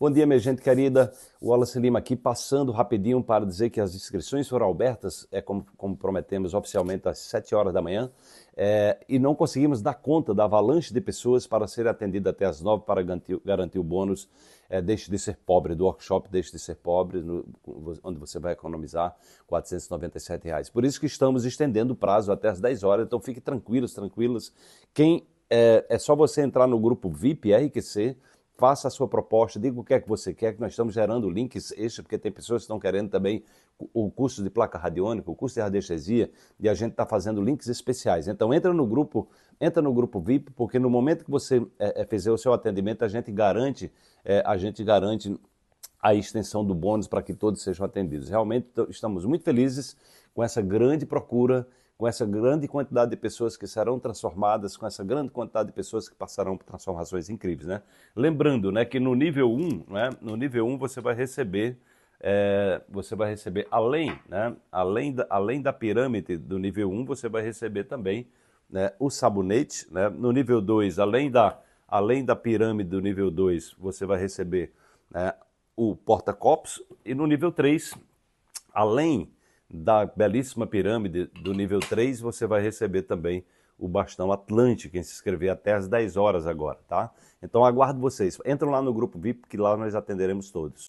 Bom dia, minha gente querida. O Wallace Lima aqui, passando rapidinho para dizer que as inscrições foram abertas, é como, como prometemos oficialmente, às 7 horas da manhã, é, e não conseguimos dar conta da avalanche de pessoas para ser atendida até às 9 para garantir, garantir o bônus é, Deixe de Ser Pobre, do workshop Deixe de Ser Pobre, no, onde você vai economizar R$ 497. Reais. Por isso que estamos estendendo o prazo até às 10 horas, então fique tranquilos, tranquilas. Quem é, é só você entrar no grupo VIP RQC, faça a sua proposta, diga o que é que você quer, que nós estamos gerando links extra, porque tem pessoas que estão querendo também o curso de placa radiônica, o curso de radiestesia, e a gente está fazendo links especiais. Então entra no grupo, entra no grupo VIP, porque no momento que você é, é, fizer o seu atendimento, a gente garante, é, a gente garante a extensão do bônus para que todos sejam atendidos. Realmente estamos muito felizes com essa grande procura com essa grande quantidade de pessoas que serão transformadas, com essa grande quantidade de pessoas que passarão por transformações incríveis. Né? Lembrando né, que no nível 1, né, no nível 1 você vai receber, é, você vai receber além, né, além, da, além da pirâmide do nível 1, você vai receber também né, o sabonete. Né? No nível 2, além da, além da pirâmide do nível 2, você vai receber né, o porta-copos. E no nível 3, além da belíssima pirâmide do nível 3, você vai receber também o bastão Atlântico, Quem se inscrever até às 10 horas agora, tá? Então aguardo vocês. Entram lá no grupo VIP, que lá nós atenderemos todos.